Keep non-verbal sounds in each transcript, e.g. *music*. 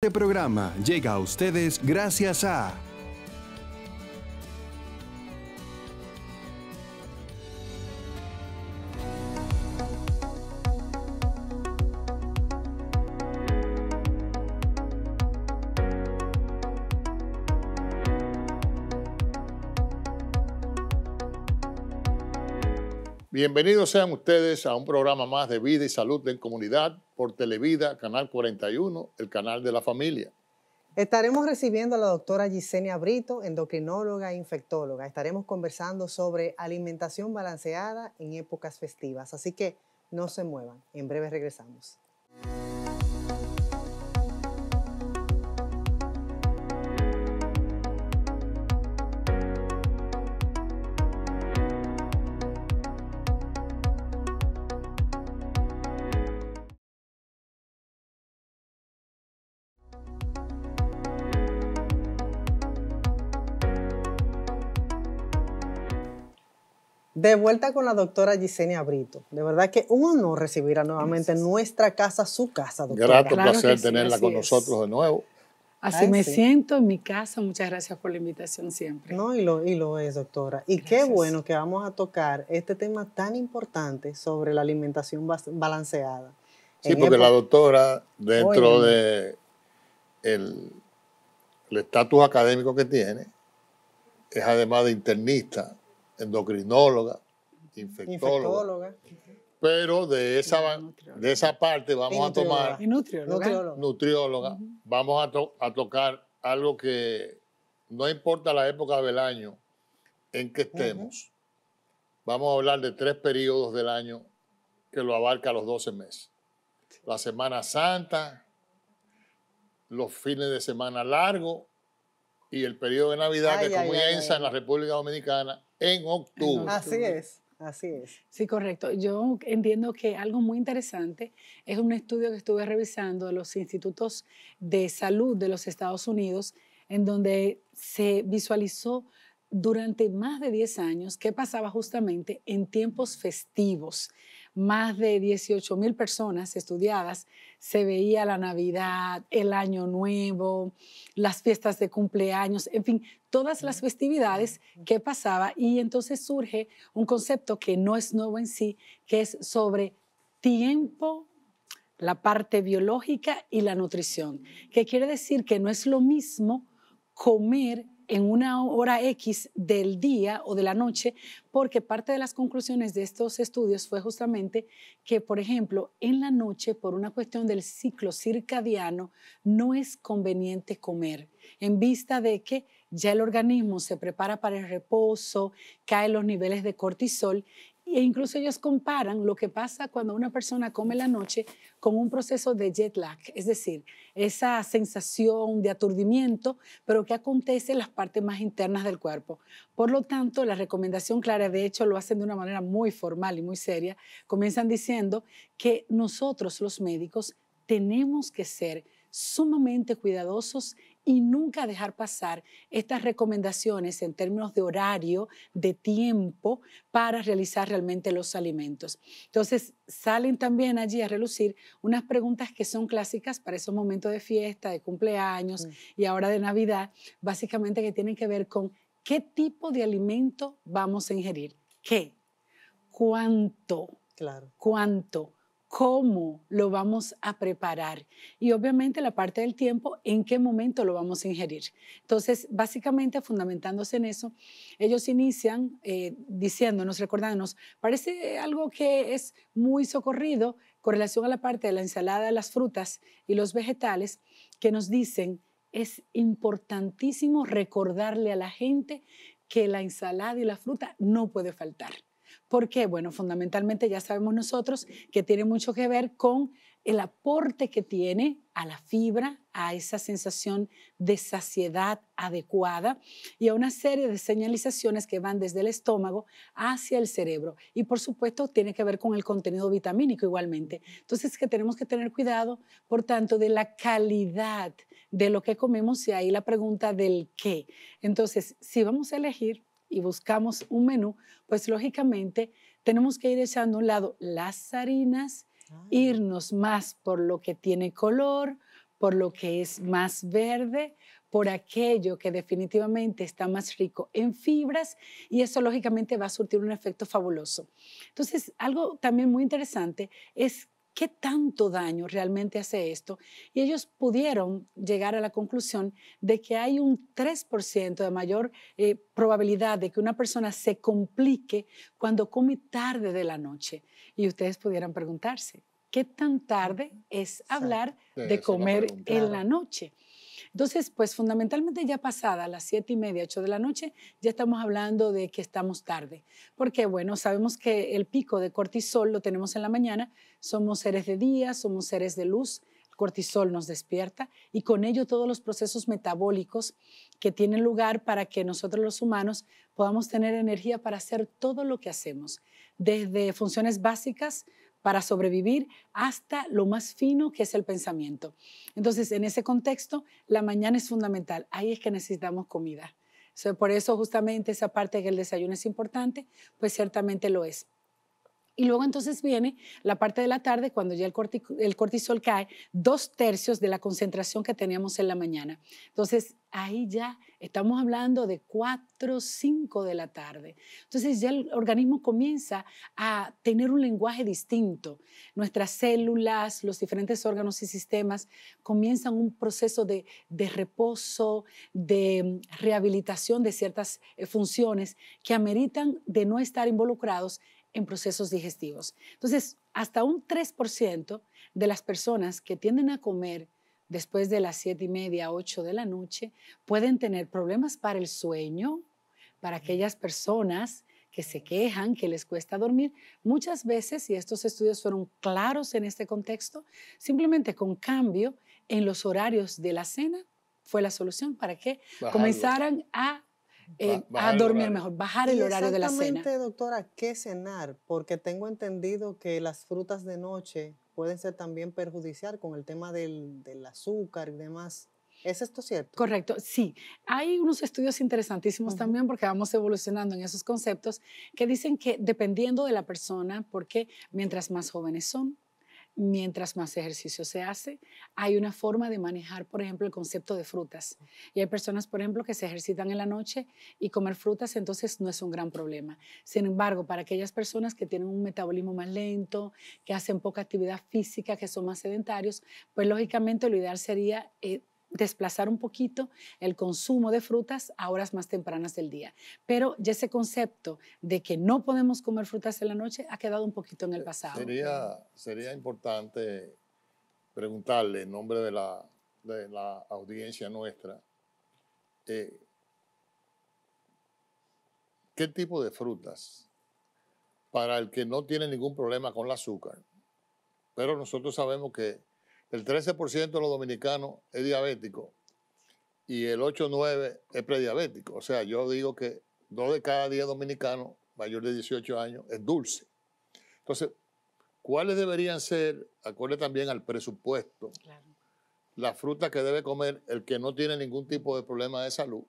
Este programa llega a ustedes gracias a Bienvenidos sean ustedes a un programa más de vida y salud en comunidad por Televida, Canal 41, el canal de la familia. Estaremos recibiendo a la doctora Gisenia Brito, endocrinóloga e infectóloga. Estaremos conversando sobre alimentación balanceada en épocas festivas. Así que no se muevan. En breve regresamos. De vuelta con la doctora Gisenia Brito. De verdad que un honor recibirla nuevamente en nuestra casa, su casa, doctora. Grato placer tenerla con nosotros de nuevo. Así me siento en mi casa. Muchas gracias por la invitación siempre. No, y lo, y lo es, doctora. Y qué bueno que vamos a tocar este tema tan importante sobre la alimentación balanceada. Sí, porque la doctora, dentro del estatus académico que tiene, es además de internista endocrinóloga, infectóloga. Pero de esa, de esa parte vamos a tomar... nutrióloga. Vamos a, tocar algo que no importa la época del año en que estemos, vamos a hablar de tres periodos del año que lo abarca los 12 meses. La Semana Santa, los fines de semana largos, y el periodo de Navidad que comienza en la República Dominicana en octubre. en Así es. Así es. Sí, correcto. Yo entiendo que algo muy interesante es un estudio que estuve revisando de los institutos de salud de los Estados Unidos, en donde se visualizó durante más de 10 años qué pasaba justamente en tiempos festivos más de 18 mil personas estudiadas, se veía la Navidad, el Año Nuevo, las fiestas de cumpleaños, en fin, todas las festividades que pasaba y entonces surge un concepto que no es nuevo en sí, que es sobre tiempo la parte biológica y la nutrición, que quiere decir que no es lo mismo comer en una hora X del día o de la noche, porque parte de las conclusiones de estos estudios fue justamente que, por ejemplo, en la noche, por una cuestión del ciclo circadiano, no es conveniente comer, en vista de que ya el organismo se prepara para el reposo, caen los niveles de cortisol e incluso ellos comparan lo que pasa cuando una persona come la noche con un proceso de jet lag, es decir, esa sensación de aturdimiento, pero que acontece en las partes más internas del cuerpo. Por lo tanto, la recomendación clara, de hecho, lo hacen de una manera muy formal y muy seria, comienzan diciendo que nosotros los médicos tenemos que ser sumamente cuidadosos y nunca dejar pasar estas recomendaciones en términos de horario, de tiempo, para realizar realmente los alimentos. Entonces, salen también allí a relucir unas preguntas que son clásicas para esos momentos de fiesta, de cumpleaños mm. y ahora de Navidad, básicamente que tienen que ver con qué tipo de alimento vamos a ingerir, qué, cuánto, claro. cuánto, cómo lo vamos a preparar y obviamente la parte del tiempo, en qué momento lo vamos a ingerir. Entonces, básicamente, fundamentándose en eso, ellos inician eh, diciéndonos, recordándonos, parece algo que es muy socorrido con relación a la parte de la ensalada las frutas y los vegetales, que nos dicen, es importantísimo recordarle a la gente que la ensalada y la fruta no puede faltar. ¿Por qué? Bueno, fundamentalmente ya sabemos nosotros que tiene mucho que ver con el aporte que tiene a la fibra, a esa sensación de saciedad adecuada y a una serie de señalizaciones que van desde el estómago hacia el cerebro. Y por supuesto tiene que ver con el contenido vitamínico igualmente. Entonces que tenemos que tener cuidado, por tanto, de la calidad de lo que comemos y ahí la pregunta del qué. Entonces, si vamos a elegir y buscamos un menú, pues lógicamente tenemos que ir echando a un lado las harinas, ah. irnos más por lo que tiene color, por lo que es más verde, por aquello que definitivamente está más rico en fibras y eso lógicamente va a surtir un efecto fabuloso. Entonces, algo también muy interesante es ¿qué tanto daño realmente hace esto? Y ellos pudieron llegar a la conclusión de que hay un 3% de mayor eh, probabilidad de que una persona se complique cuando come tarde de la noche. Y ustedes pudieran preguntarse, ¿qué tan tarde es hablar de comer en la noche? Entonces, pues fundamentalmente ya pasada las siete y media, ocho de la noche, ya estamos hablando de que estamos tarde. Porque, bueno, sabemos que el pico de cortisol lo tenemos en la mañana, somos seres de día, somos seres de luz, El cortisol nos despierta y con ello todos los procesos metabólicos que tienen lugar para que nosotros los humanos podamos tener energía para hacer todo lo que hacemos, desde funciones básicas para sobrevivir hasta lo más fino que es el pensamiento. Entonces, en ese contexto, la mañana es fundamental. Ahí es que necesitamos comida. por eso justamente esa parte que el desayuno es importante, pues ciertamente lo es. Y luego entonces viene la parte de la tarde cuando ya el, cortisol cae, dos tercios de la concentración que teníamos en la mañana. Entonces ahí ya estamos hablando de 4, 5 de la tarde. Entonces ya el organismo comienza a tener un lenguaje distinto. Nuestras células, los diferentes órganos y sistemas comienzan un proceso de, de reposo, de rehabilitación de ciertas eh, funciones que ameritan de no estar involucrados en procesos digestivos. Entonces, hasta un 3% de las personas que tienden a comer después de las siete y media, ocho de la noche, pueden tener problemas para el sueño, para aquellas personas que se quejan, que les cuesta dormir, muchas veces, y estos estudios fueron claros en este contexto, simplemente con cambio en los horarios de la cena fue la solución para que comenzaran a eh, a dormir mejor, bajar el horario de la cena. Exactamente, doctora, ¿qué cenar? Porque tengo entendido que las frutas de noche pueden ser también perjudicial con el tema del, azúcar y demás. ¿Es esto cierto? Correcto, sí. Hay unos estudios interesantísimos también, porque vamos evolucionando en esos conceptos, que dicen que dependiendo de la persona, porque mientras más jóvenes son, mientras más ejercicio se hace, hay una forma de manejar, por ejemplo, el concepto de frutas. Y hay personas, por ejemplo, que se ejercitan en la noche y comer frutas entonces no es un gran problema. Sin embargo, para aquellas personas que tienen un metabolismo más lento, que hacen poca actividad física, que son más sedentarios, pues lógicamente lo ideal sería... Eh, desplazar un poquito el consumo de frutas a horas más tempranas del día. Pero ya ese concepto de que no podemos comer frutas en la noche ha quedado un poquito en el pasado. Sería, importante preguntarle en nombre de la, de la audiencia nuestra, eh, ¿qué tipo de frutas para el que no tiene ningún problema con el azúcar? Pero nosotros sabemos que el 13% de los dominicanos es diabético y el 8-9 es prediabético. O sea, yo digo que 2 de cada 10 dominicanos mayor de 18 años es dulce. Entonces, ¿cuáles deberían ser, acorde también al presupuesto, la fruta que debe comer el que no tiene ningún tipo de problema de salud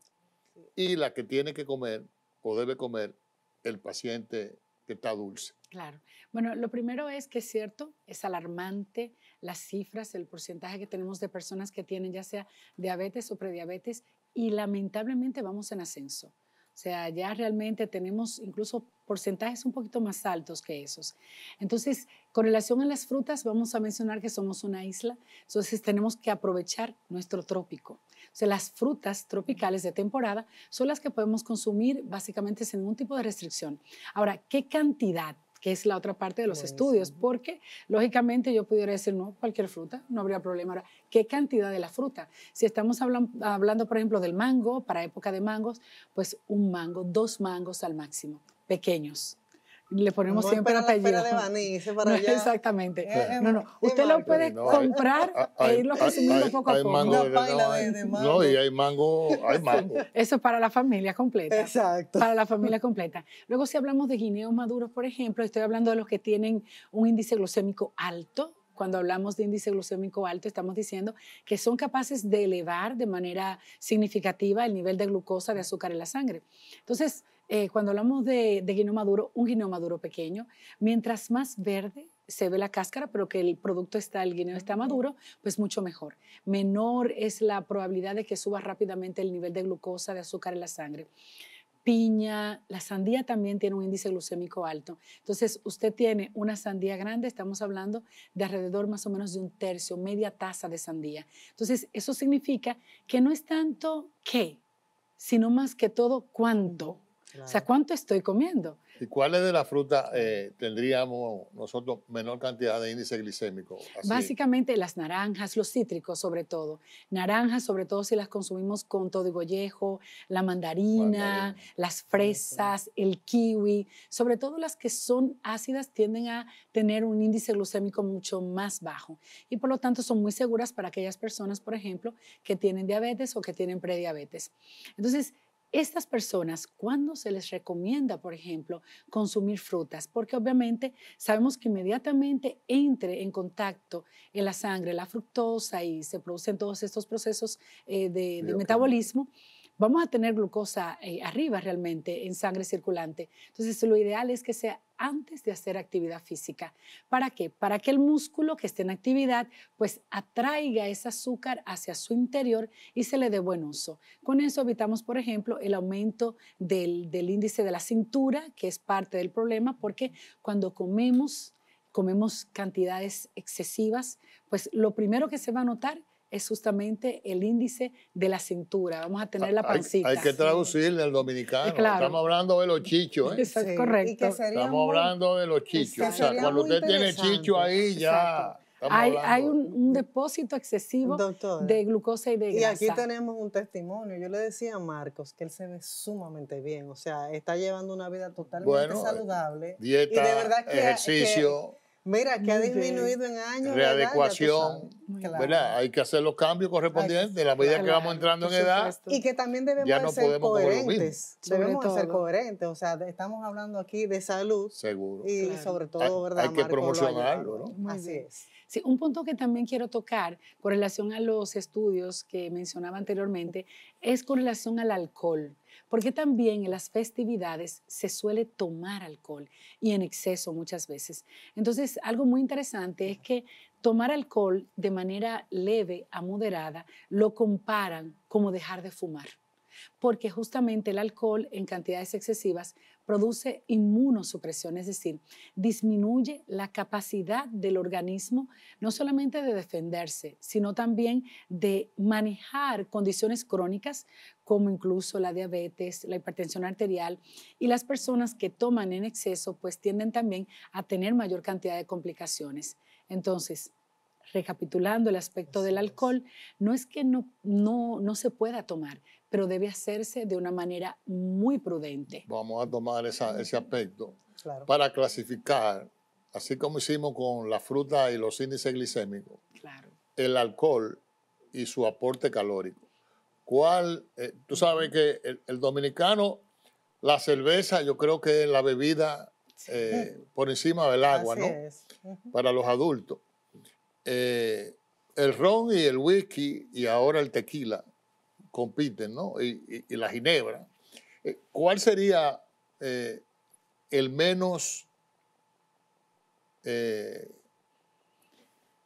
y la que tiene que comer o debe comer el paciente está dulce. Claro. Bueno, lo primero es que es cierto, es alarmante las cifras, el porcentaje que tenemos de personas que tienen ya sea diabetes o prediabetes y lamentablemente vamos en ascenso. O sea, ya realmente tenemos incluso porcentajes un poquito más altos que esos. Entonces, con relación a las frutas, vamos a mencionar que somos una isla, entonces tenemos que aprovechar nuestro trópico. O sea, las frutas tropicales de temporada son las que podemos consumir básicamente sin ningún tipo de restricción. Ahora, ¿qué cantidad? que es la otra parte de los estudios, porque lógicamente yo pudiera decir, no, cualquier fruta, no habría problema. Ahora, ¿qué cantidad de la fruta? Si estamos hablando, por ejemplo, del mango, para época de mangos, pues un mango, dos mangos al máximo, pequeños le ponemos siempre apellido. Exactamente. Eh, no, no. Usted lo puede comprar e irlo consumiendo poco a poco. Mango, ¿eh? no, y hay mango, hay mango. Eso es para la familia completa. Exacto. Para la familia completa. Luego, si hablamos de guineos maduros, por ejemplo, estoy hablando de los que tienen un índice glucémico alto. Cuando hablamos de índice glucémico alto, estamos diciendo que son capaces de elevar de manera significativa el nivel de glucosa, de azúcar en la sangre. Entonces, eh, cuando hablamos de, de guineo maduro, un guineo maduro pequeño, mientras más verde se ve la cáscara, pero que el producto está, el guineo está maduro, pues mucho mejor. Menor es la probabilidad de que suba rápidamente el nivel de glucosa, de azúcar en la sangre. Piña, la sandía también tiene un índice glucémico alto. Entonces, usted tiene una sandía grande, estamos hablando de alrededor más o menos de un tercio, media taza de sandía. Entonces, eso significa que no es tanto qué, sino más que todo cuánto o sea, ¿cuánto estoy comiendo? ¿Y cuáles de las frutas eh, tendríamos nosotros menor cantidad de índice glicémico? Básicamente las naranjas, los cítricos sobre todo. Naranjas sobre todo si las consumimos con todo y gollejo, la mandarina, las fresas, el kiwi. Sobre todo las que son ácidas tienden a tener un índice glucémico mucho más bajo y por lo tanto son muy seguras para aquellas personas, por ejemplo, que tienen diabetes o que tienen prediabetes. Entonces, estas personas, ¿cuándo se les recomienda, por ejemplo, consumir frutas? Porque obviamente sabemos que inmediatamente entre en contacto en la sangre la fructosa y se producen todos estos procesos eh, de, metabolismo vamos a tener glucosa eh, arriba realmente en sangre circulante. Entonces, lo ideal es que sea antes de hacer actividad física. ¿Para qué? Para que el músculo que esté en actividad pues atraiga ese azúcar hacia su interior y se le dé buen uso. Con eso evitamos, por ejemplo, el aumento del, del índice de la cintura, que es parte del problema, porque cuando comemos comemos cantidades excesivas, pues lo primero que se va a notar es justamente el índice de la cintura. Vamos a tener ah, la pancita. Hay, que traducirle al dominicano. Eh, estamos hablando de los chichos. ¿eh? *laughs* Eso es correcto. Estamos hablando de los chichos. O sea, cuando usted tiene chicho ahí ya... Hay, hay, un, depósito excesivo de glucosa y de grasa. Y aquí tenemos un testimonio. Yo le decía a Marcos que él se ve sumamente bien. O sea, está llevando una vida totalmente saludable. Dieta, y de verdad ejercicio. Mira, que ha disminuido en años. Readecuación. ¿verdad? Hay que hacer los cambios correspondientes a la medida que vamos entrando en edad. Y que también debemos ser coherentes. Debemos ser coherentes. O sea, estamos hablando aquí de salud. Seguro. Y sobre todo, ¿verdad? Hay, que promocionarlo, ¿no? Así es. Sí, un punto que también quiero tocar con relación a los estudios que mencionaba anteriormente es con relación al alcohol porque también en las festividades se suele tomar alcohol y en exceso muchas veces. Entonces, algo muy interesante es que tomar alcohol de manera leve a moderada lo comparan como dejar de fumar, porque justamente el alcohol en cantidades excesivas produce inmunosupresión, es decir, disminuye la capacidad del organismo no solamente de defenderse, sino también de manejar condiciones crónicas como incluso la diabetes, la hipertensión arterial y las personas que toman en exceso pues tienden también a tener mayor cantidad de complicaciones. Entonces, recapitulando el aspecto del alcohol, no es que no, no, se pueda tomar, pero debe hacerse de una manera muy prudente. Vamos a tomar ese aspecto para clasificar, así como hicimos con la fruta y los índices glicémicos, el alcohol y su aporte calórico cuál, eh, tú sabes que el, dominicano, la cerveza, yo creo que es la bebida eh, por encima del agua, ¿no? Para los adultos. Eh, el ron y el whisky y ahora el tequila compiten, ¿no? Y, la ginebra. ¿Cuál sería el menos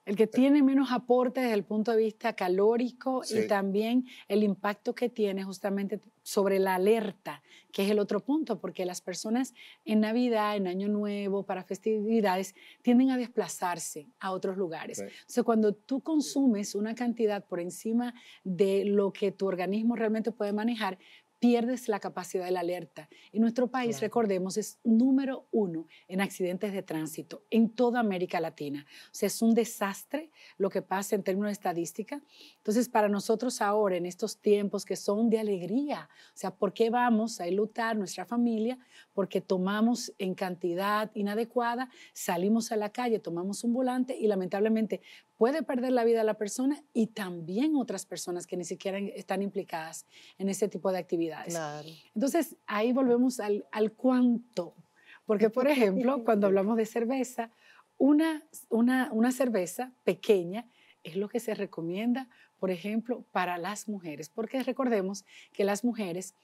el que tiene menos aporte desde el punto de vista calórico y también el impacto que tiene justamente sobre la alerta, que es el otro punto, porque las personas en Navidad, en Año Nuevo, para festividades, tienden a desplazarse a otros lugares. O sea, cuando tú consumes una cantidad por encima de lo que tu organismo realmente puede manejar, pierdes la capacidad de la alerta. Y nuestro país, recordemos, es número uno en accidentes de tránsito en toda América Latina. O sea, es un desastre lo que pasa en términos de estadística. Entonces, para nosotros ahora, en estos tiempos que son de alegría, o sea, ¿por qué vamos a lutar nuestra familia? Porque tomamos en cantidad inadecuada, salimos a la calle, tomamos un volante y lamentablemente puede perder la vida a la persona y también otras personas que ni siquiera están implicadas en ese tipo de actividades. Entonces, ahí volvemos al, al cuánto. Porque, por ejemplo, *laughs* cuando hablamos de cerveza, una, una, una cerveza pequeña es lo que se recomienda, por ejemplo, para las mujeres. Porque recordemos que las mujeres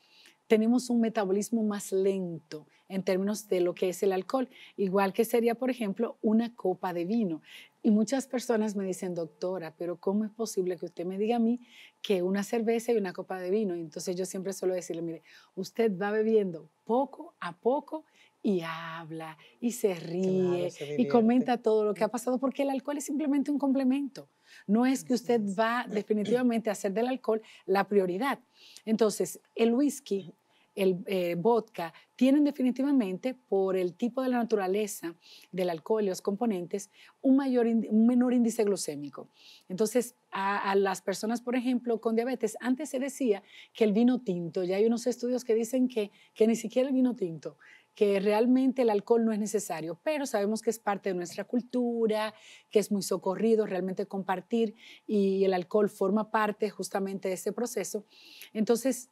tenemos un metabolismo más lento en términos de lo que es el alcohol, igual que sería, por ejemplo, una copa de vino. Y muchas personas me dicen, doctora, pero ¿cómo es posible que usted me diga a mí que una cerveza y una copa de vino? entonces yo siempre suelo decirle, mire, usted va bebiendo poco a poco y habla y se ríe y comenta todo lo que ha pasado, porque el alcohol es simplemente un complemento. No es que usted va definitivamente a hacer del alcohol la prioridad. Entonces, el whisky el eh, vodka tienen definitivamente, por el tipo de la naturaleza del alcohol y los componentes, un, mayor, un menor índice glucémico. Entonces, a, a, las personas, por ejemplo, con diabetes, antes se decía que el vino tinto, ya hay unos estudios que dicen que, que ni siquiera el vino tinto, que realmente el alcohol no es necesario, pero sabemos que es parte de nuestra cultura, que es muy socorrido realmente compartir y el alcohol forma parte justamente de ese proceso. Entonces,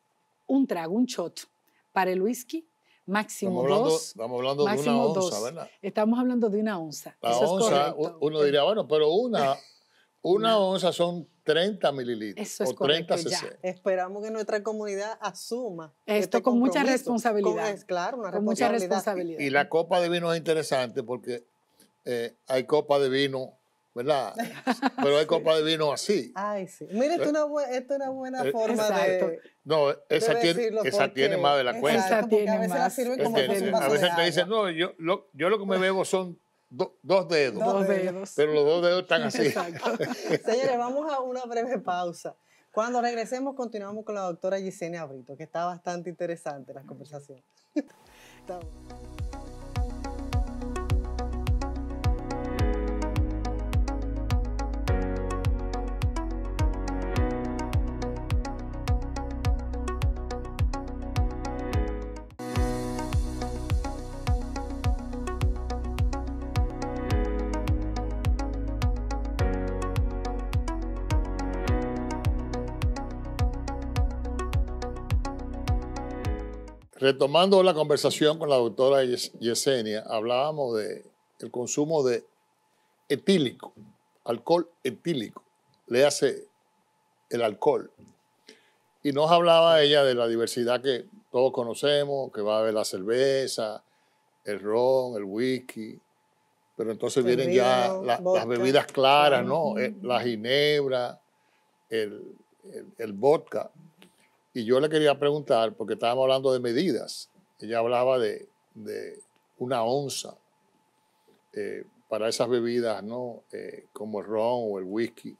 un trago, un shot, para el whisky, máximo estamos hablando, dos. Estamos hablando de una onza, ¿verdad? Estamos hablando de una onza. La onza, uno diría, bueno, pero una, *laughs* una onza son 30 mililitros Eso es o correcto, Esperamos que nuestra comunidad asuma esto con este mucha responsabilidad. Con, mucha responsabilidad. Y, la copa de vino es interesante porque eh, hay copa de vino ¿verdad? *laughs* Pero hay copa de vino así. Ay, sí. Mire, esto es una, buena eh, forma exacto. de. No, esa, tiene, más de la cuenta. a veces más. la como A veces te dicen, no, yo lo, yo lo que me bebo son dos dedos. Dos dedos. Pero los dos dedos están *laughs* así. *laughs* Señores, vamos a una breve pausa. Cuando regresemos, continuamos con la doctora Gisene Abrito, que está bastante interesante la conversación. Retomando la conversación con la doctora Yesenia, hablábamos de el consumo de etílico, alcohol etílico, le hace el alcohol. Y nos hablaba ella de la diversidad que todos conocemos, que va a haber la cerveza, el ron, el whisky, pero entonces vienen ya las bebidas claras, ¿no? Eh, la ginebra, el, el vodka. Y yo le quería preguntar, porque estábamos hablando de medidas, ella hablaba de, una onza eh, para esas bebidas, ¿no? Eh, como el ron o el whisky.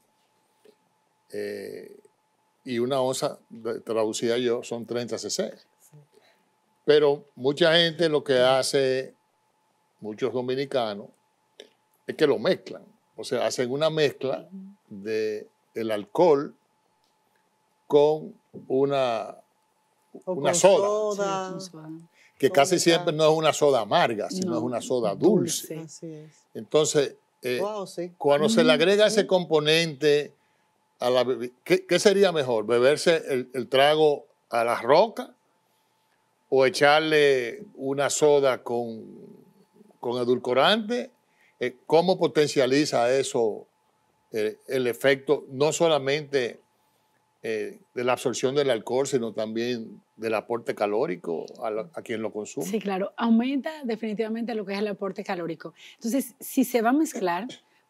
Eh, y una onza, traducida yo, son 30 cc. Pero mucha gente lo que hace, muchos dominicanos, es que lo mezclan. O sea, hacen una mezcla de alcohol con una, una soda, que casi siempre no es una soda amarga, sino es una soda dulce. Entonces, eh, cuando se le agrega ese componente a la ¿qué, sería mejor? ¿Beberse el, trago a la roca o echarle una soda con, con edulcorante? Eh, ¿Cómo potencializa eso eh, el efecto no solamente eh, de la absorción del alcohol, sino también del aporte calórico a, quien lo consume. Sí, claro, aumenta definitivamente lo que es el aporte calórico. Entonces, si se va a mezclar,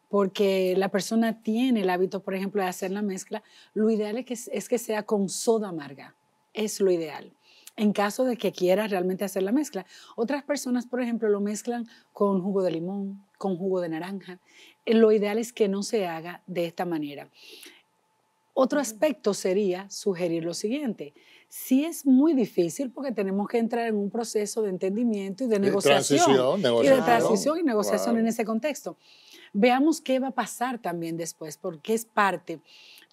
porque la persona tiene el hábito, por ejemplo, de hacer la mezcla, lo ideal es que, es que sea con soda amarga, es lo ideal en caso de que quiera realmente hacer la mezcla. Otras personas, por ejemplo, lo mezclan con jugo de limón, con jugo de naranja. Eh, lo ideal es que no se haga de esta manera. Otro aspecto sería sugerir lo siguiente. Sí es muy difícil porque tenemos que entrar en un proceso de entendimiento y de, negociación. Transición, negociación. Y de transición y negociación en ese contexto. Veamos qué va a pasar también después, porque es parte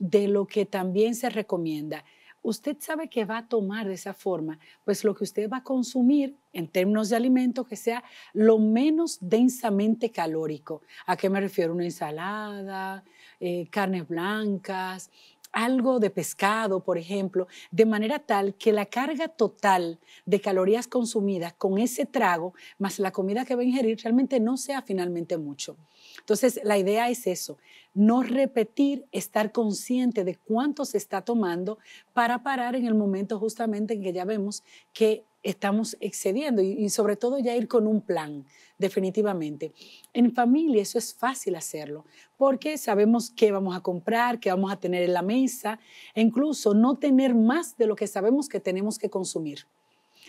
de lo que también se recomienda. Usted sabe que va a tomar de esa forma, pues lo que usted va a consumir en términos de alimento que sea lo menos densamente calórico. ¿A qué me refiero? Una ensalada, eh, carnes blancas, algo de pescado, por ejemplo, de manera tal que la carga total de calorías consumidas con ese trago, más la comida que va a ingerir, realmente no sea finalmente mucho. Entonces, la idea es eso, no repetir, estar consciente de cuánto se está tomando para parar en el momento justamente en que ya vemos que estamos excediendo y, sobre todo ya ir con un plan, definitivamente. En familia eso es fácil hacerlo porque sabemos qué vamos a comprar, qué vamos a tener en la mesa e incluso no tener más de lo que sabemos que tenemos que consumir.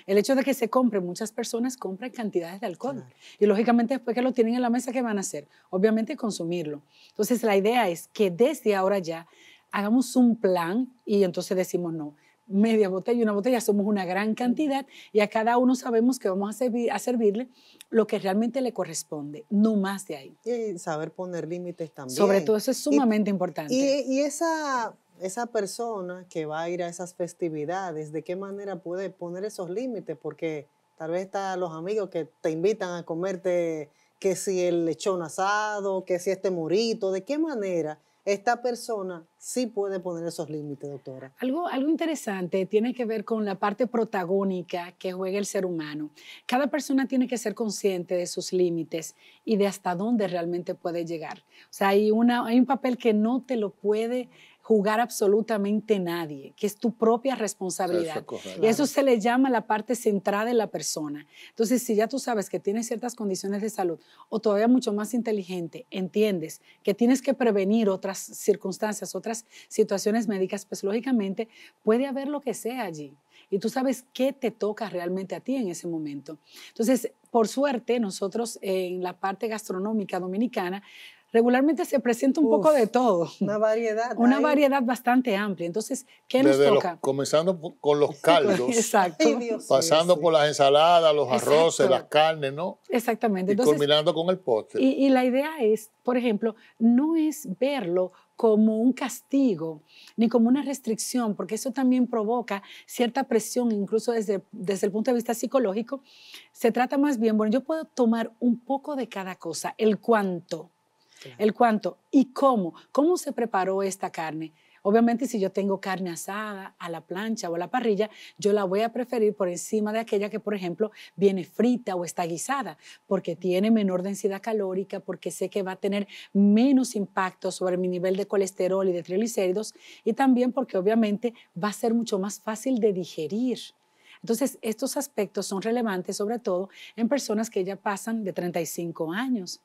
El hecho de que se compre, muchas personas compran cantidades de alcohol y lógicamente después que lo tienen en la mesa, ¿qué van a hacer? Obviamente consumirlo. Entonces la idea es que desde ahora ya hagamos un plan y entonces decimos no media botella, una botella, somos una gran cantidad y a cada uno sabemos que vamos a, servirle lo que realmente le corresponde, no más de ahí. Y saber poner límites también. Sobre todo eso es sumamente importante. Y, esa, esa persona que va a ir a esas festividades, ¿de qué manera puede poner esos límites? Porque tal vez están los amigos que te invitan a comerte que si el lechón asado, que si este murito, ¿de qué manera? esta persona sí puede poner esos límites, doctora. Algo, algo interesante tiene que ver con la parte protagónica que juega el ser humano. Cada persona tiene que ser consciente de sus límites y de hasta dónde realmente puede llegar. O sea, hay, una, hay un papel que no te lo puede jugar absolutamente nadie, que es tu propia responsabilidad. y eso se le llama la parte centrada de la persona. Entonces, si ya tú sabes que tienes ciertas condiciones de salud o todavía mucho más inteligente, entiendes que tienes que prevenir otras circunstancias, otras situaciones médicas, pues lógicamente puede haber lo que sea allí. Y tú sabes qué te toca realmente a ti en ese momento. Entonces, por suerte, nosotros en la parte gastronómica dominicana regularmente se presenta un poco de todo. Una variedad. *laughs* Una variedad bastante amplia. Entonces, ¿qué nos toca? comenzando con los caldos. *laughs* Exacto. pasando por las ensaladas, los arroces, las carnes, ¿no? Exactamente. Y culminando con el postre. Y, y la idea es, por ejemplo, no es verlo como un castigo ni como una restricción, porque eso también provoca cierta presión, incluso desde, desde el punto de vista psicológico. Se trata más bien, bueno, yo puedo tomar un poco de cada cosa, el cuánto, el cuánto y cómo. ¿Cómo se preparó esta carne? Obviamente, si yo tengo carne asada a la plancha o a la parrilla, yo la voy a preferir por encima de aquella que, por ejemplo, viene frita o está guisada, porque tiene menor densidad calórica, porque sé que va a tener menos impacto sobre mi nivel de colesterol y de triglicéridos, y también porque obviamente va a ser mucho más fácil de digerir. Entonces, estos aspectos son relevantes sobre todo en personas que ya pasan de 35 años.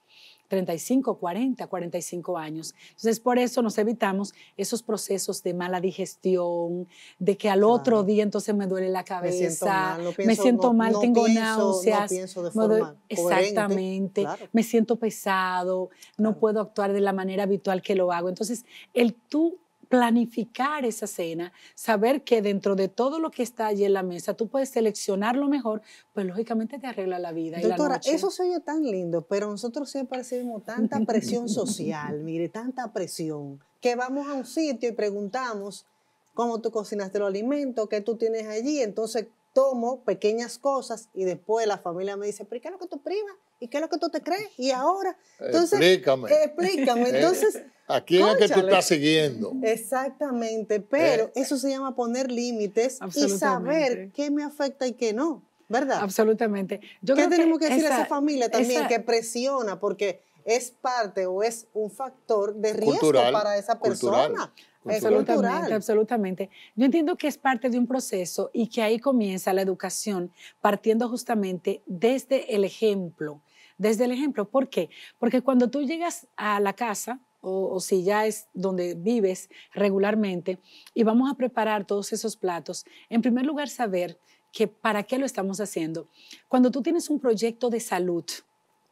35, 40, 45 años. Entonces, por eso nos evitamos esos procesos de mala digestión, de que al otro día entonces me duele la cabeza, me siento mal, tengo pienso, náuseas, de exactamente, me siento pesado, no puedo actuar de la manera habitual que lo hago. Entonces, el tú planificar esa cena, saber que dentro de todo lo que está allí en la mesa, tú puedes seleccionar lo mejor, pues lógicamente te arregla la vida. Doctora, y la noche. eso se oye tan lindo, pero nosotros siempre recibimos tanta *laughs* presión social, mire, tanta presión, que vamos a un sitio y preguntamos cómo tú cocinaste los alimentos, qué tú tienes allí, entonces tomo pequeñas cosas y después la familia me dice, ¿pero qué es lo que tú privas? ¿y qué es lo que tú te crees? Y ahora, entonces, explícame. Explícame. *laughs* Eh, entonces, ¿a quién es que tú estás siguiendo? Exactamente, pero eh, eso se llama poner límites y saber qué me afecta y qué no, ¿verdad? Absolutamente. ¿Qué tenemos que, decir a esa familia también que presiona porque es parte o es un factor de riesgo para esa persona? Cultural. absolutamente. Yo entiendo que es parte de un proceso y que ahí comienza la educación partiendo justamente desde el ejemplo desde el ejemplo, ¿por qué? Porque cuando tú llegas a la casa, o, si ya es donde vives regularmente, y vamos a preparar todos esos platos, en primer lugar saber que para qué lo estamos haciendo. Cuando tú tienes un proyecto de salud,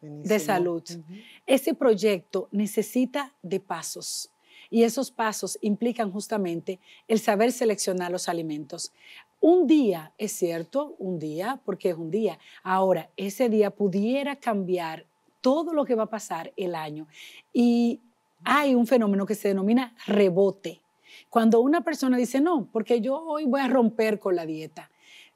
de salud, ese proyecto necesita de pasos. Y esos pasos implican justamente el saber seleccionar los alimentos. Un día, es cierto, un día, porque es un día. Ahora, ese día pudiera cambiar todo lo que va a pasar el año. Y hay un fenómeno que se denomina rebote. Cuando una persona dice, no, porque yo hoy voy a romper con la dieta.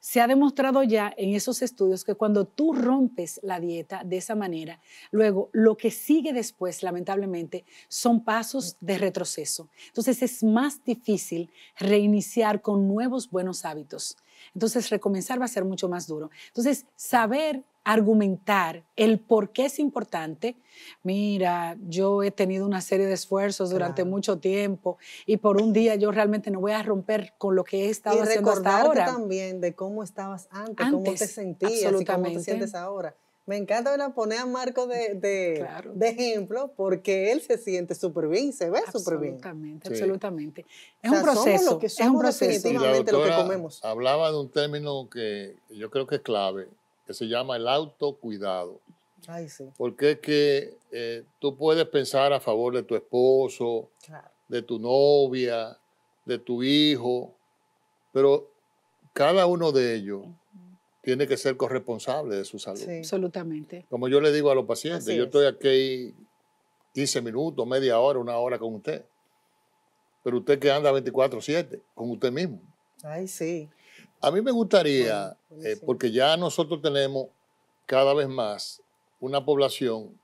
Se ha demostrado ya en esos estudios que cuando tú rompes la dieta de esa manera, luego lo que sigue después, lamentablemente, son pasos de retroceso. Entonces es más difícil reiniciar con nuevos buenos hábitos. Entonces recomenzar va a ser mucho más duro. Entonces saber argumentar el por qué es importante. Mira, yo he tenido una serie de esfuerzos durante mucho tiempo y por un día yo realmente no voy a romper con lo que he estado haciendo hasta ahora. también de cómo estabas antes, cómo te sentías y cómo te sientes ahora. Me encanta poner a Marco de, de, ejemplo porque él se siente súper bien, se ve súper bien. Absolutamente, absolutamente. Es, un proceso, es un proceso. Hablaba de un término que yo creo que es clave que se llama el autocuidado. Ay, Porque es que eh, tú puedes pensar a favor de tu esposo, de tu novia, de tu hijo, pero cada uno de ellos tiene que ser corresponsable de su salud. Absolutamente. Como yo le digo a los pacientes, yo estoy aquí 15 minutos, media hora, una hora con usted. Pero usted que anda 24/7 con usted mismo. Ay, sí. A mí me gustaría, eh, porque ya nosotros tenemos cada vez más una población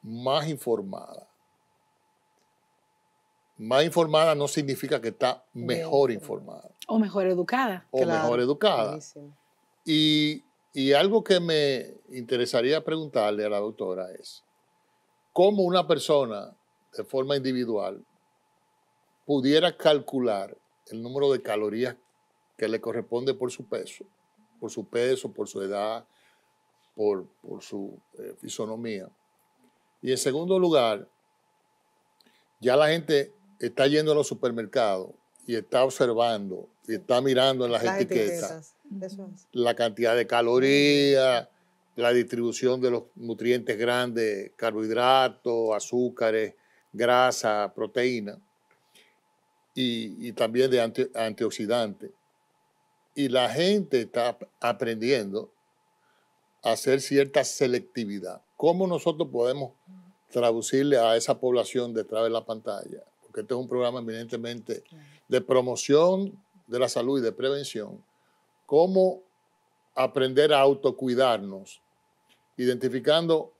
más informada. Más informada no significa que está mejor informada. O mejor educada. O mejor educada. Y, y algo que me interesaría preguntarle a la doctora es, ¿cómo una persona de forma individual pudiera calcular el número de calorías que le corresponde por su peso, por su peso, por su edad, por, su eh, fisonomía. Y en segundo lugar, ya la gente está yendo a los supermercados y está observando y está mirando en las, etiquetas, la cantidad de calorías, la distribución de los nutrientes grandes, carbohidratos, azúcares, grasa, proteína y, también de antioxidantes y la gente está aprendiendo a hacer cierta selectividad. ¿Cómo nosotros podemos traducirle a esa población detrás de la pantalla? Porque este es un programa eminentemente de promoción de la salud y de prevención. ¿Cómo aprender a autocuidarnos, identificando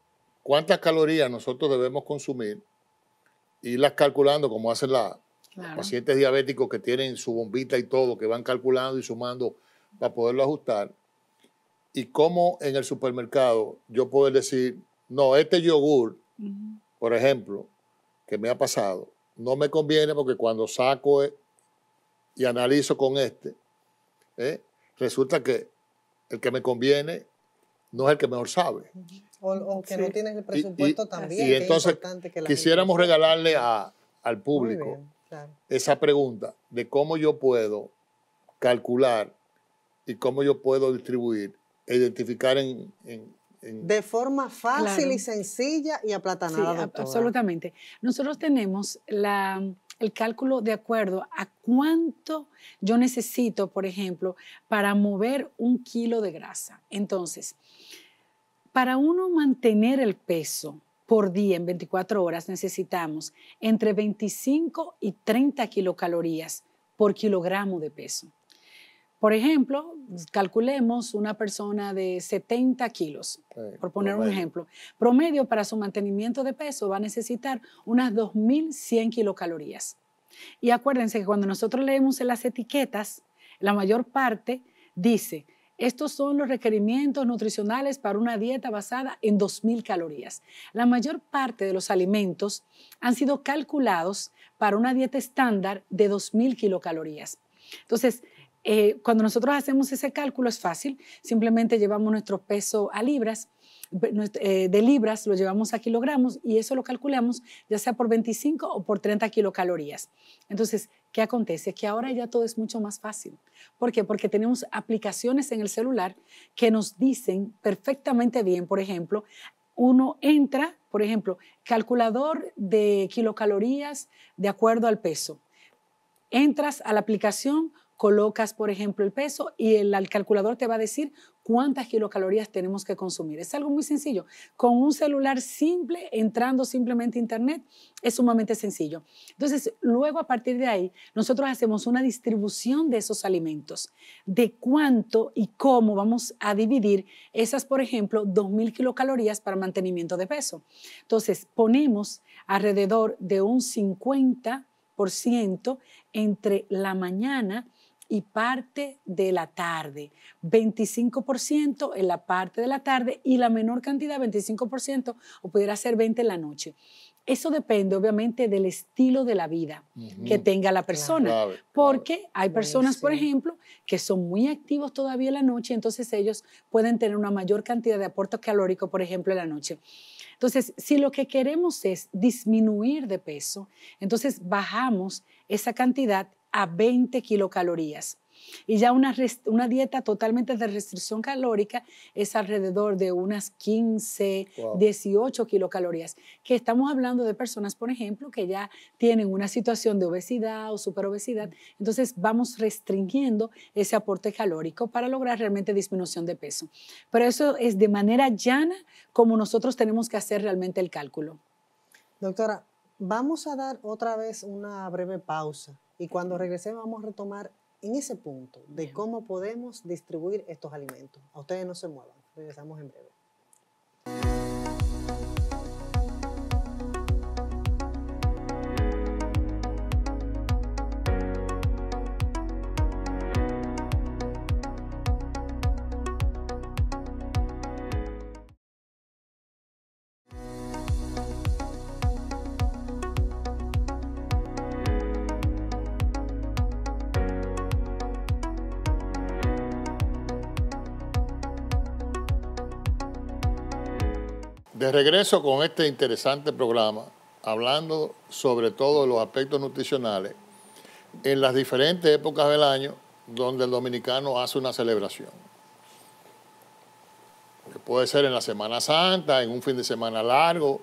cuántas calorías nosotros debemos consumir, y las calculando como hace la, Pacientes diabéticos que tienen su bombita y todo, que van calculando y sumando para poderlo ajustar. Y cómo en el supermercado yo puedo decir, no, este yogur, por ejemplo, que me ha pasado, no me conviene porque cuando saco eh, y analizo con este, eh, resulta que el que me conviene no es el que mejor sabe. O, que no tienen el presupuesto también. Y entonces quisiéramos regalarle al público esa pregunta de cómo yo puedo calcular y cómo yo puedo distribuir e identificar en... de forma fácil y sencilla y aplatanada. absolutamente. Nosotros tenemos el cálculo de acuerdo a cuánto yo necesito, por ejemplo, para mover un kilo de grasa. Entonces, para uno mantener el peso, por día en 24 horas necesitamos entre 25 y 30 kilocalorías por kilogramo de peso. Por ejemplo, calculemos una persona de 70 kilos, por poner un ejemplo. Promedio para su mantenimiento de peso va a necesitar unas 2.100 kilocalorías. Y acuérdense que cuando nosotros leemos en las etiquetas, la mayor parte dice estos son los requerimientos nutricionales para una dieta basada en 2.000 calorías. La mayor parte de los alimentos han sido calculados para una dieta estándar de 2.000 kilocalorías. Entonces, eh, cuando nosotros hacemos ese cálculo es fácil, simplemente llevamos nuestro peso a libras, eh, de libras lo llevamos a kilogramos y eso lo calculamos ya sea por 25 o por 30 kilocalorías. Entonces, ¿Qué acontece? Que ahora ya todo es mucho más fácil. ¿Por qué? Porque tenemos aplicaciones en el celular que nos dicen perfectamente bien, por ejemplo, uno entra, por ejemplo, calculador de kilocalorías de acuerdo al peso. Entras a la aplicación colocas, por ejemplo, el peso y el, calculador te va a decir cuántas kilocalorías tenemos que consumir. Es algo muy sencillo. Con un celular simple, entrando simplemente a Internet, es sumamente sencillo. Entonces, luego a partir de ahí, nosotros hacemos una distribución de esos alimentos, de cuánto y cómo vamos a dividir esas, por ejemplo, 2.000 kilocalorías para mantenimiento de peso. Entonces, ponemos alrededor de un 50% entre la mañana y parte de la tarde. 25% en la parte de la tarde y la menor cantidad, 25%, o pudiera ser 20% en la noche. Eso depende, obviamente, del estilo de la vida que tenga la persona. porque hay personas, por ejemplo, que son muy activos todavía en la noche, entonces ellos pueden tener una mayor cantidad de aporte calórico, por ejemplo, en la noche. Entonces, si lo que queremos es disminuir de peso, entonces bajamos esa cantidad a 20 kilocalorías. Y ya una, dieta totalmente de restricción calórica es alrededor de unas 15, 18 kilocalorías, que estamos hablando de personas, por ejemplo, que ya tienen una situación de obesidad o superobesidad. Entonces vamos restringiendo ese aporte calórico para lograr realmente disminución de peso. Pero eso es de manera llana como nosotros tenemos que hacer realmente el cálculo. Doctora, vamos a dar otra vez una breve pausa y cuando regresemos vamos a retomar en ese punto de cómo podemos distribuir estos alimentos. A ustedes no se muevan, regresamos en breve. De regreso con este interesante programa, hablando sobre todo de los aspectos nutricionales en las diferentes épocas del año donde el dominicano hace una celebración. puede ser en la Semana Santa, en un fin de semana largo,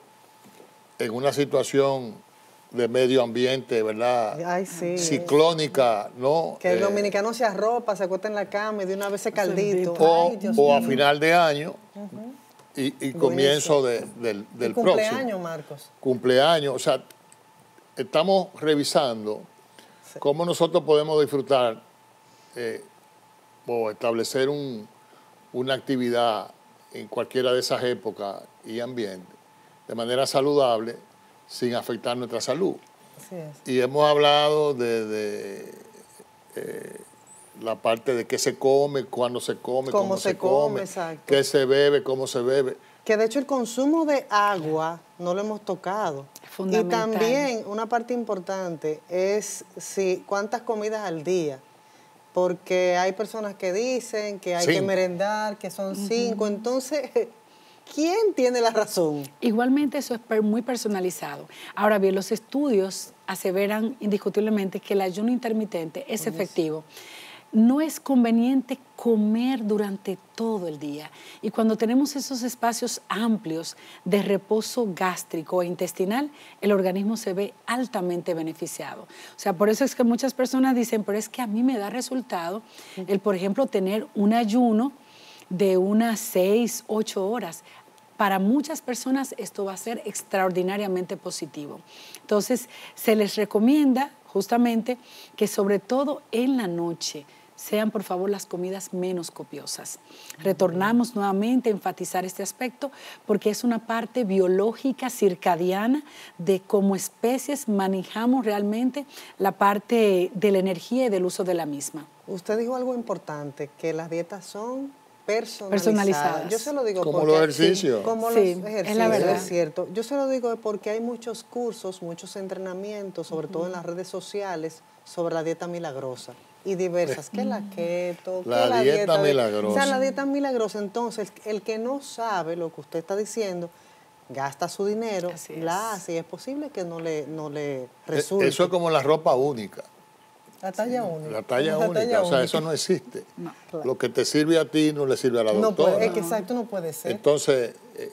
en una situación de medio ambiente, ¿verdad? Ay, sí. Ciclónica, ¿no? Que el eh, dominicano se arropa, se acuesta en la cama y de una vez se caldito. O, a final de año, y, comienzo del, del cumpleaños, próximo. Marcos. Cumpleaños, o sea, estamos revisando cómo nosotros podemos disfrutar eh, o establecer una actividad en cualquiera de esas épocas y ambientes de manera saludable sin afectar nuestra salud. Y hemos hablado de, eh, la parte de qué se come, cuándo se come, cómo, se, come, qué se bebe, cómo se bebe. Que de hecho el consumo de agua no lo hemos tocado. Y también una parte importante es si cuántas comidas al día. Porque hay personas que dicen que hay que merendar, que son cinco. Entonces, *laughs* ¿quién tiene la razón? Igualmente eso es muy personalizado. Ahora bien, los estudios aseveran indiscutiblemente que el ayuno intermitente es efectivo no es conveniente comer durante todo el día. Y cuando tenemos esos espacios amplios de reposo gástrico e intestinal, el organismo se ve altamente beneficiado. O sea, por eso es que muchas personas dicen, pero es que a mí me da resultado el, por ejemplo, tener un ayuno de unas seis, ocho horas. Para muchas personas esto va a ser extraordinariamente positivo. Entonces, se les recomienda justamente que sobre todo en la noche, sean por favor las comidas menos copiosas. Retornamos nuevamente a enfatizar este aspecto porque es una parte biológica circadiana de cómo especies manejamos realmente la parte de la energía y del uso de la misma. Usted dijo algo importante, que las dietas son personalizadas. personalizadas. Yo se lo digo porque, cierto. Yo se lo digo porque hay muchos cursos, muchos entrenamientos, sobre todo en las redes sociales, sobre la dieta milagrosa y diversas, que la keto, la que la dieta, milagrosa. O sea, la dieta milagrosa. Entonces, el que no sabe lo que usted está diciendo, gasta su dinero, la hace y es posible que no le, no le eh, resulte. Eso es como la ropa única. La talla única. La talla única, o sea, eso no existe. Lo que te sirve a ti no le sirve a la no doctora. es exacto, no puede ser. Entonces, eh,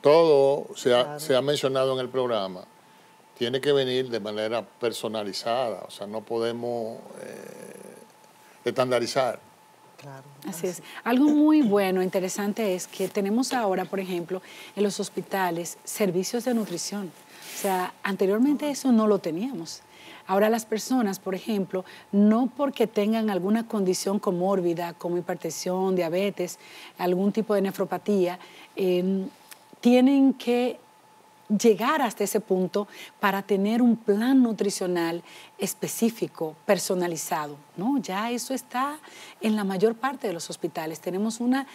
todo se ha, se ha mencionado en el programa tiene que venir de manera personalizada, o sea, no podemos eh, estandarizar. Claro. Así es. Algo muy bueno, interesante es que tenemos ahora, por ejemplo, en los hospitales servicios de nutrición. O sea, anteriormente eso no lo teníamos. Ahora las personas, por ejemplo, no porque tengan alguna condición comórbida como hipertensión, diabetes, algún tipo de nefropatía, em, tienen que llegar hasta ese punto para tener un plan nutricional específico, personalizado. No, ya eso está en la mayor parte de los hospitales. Tenemos una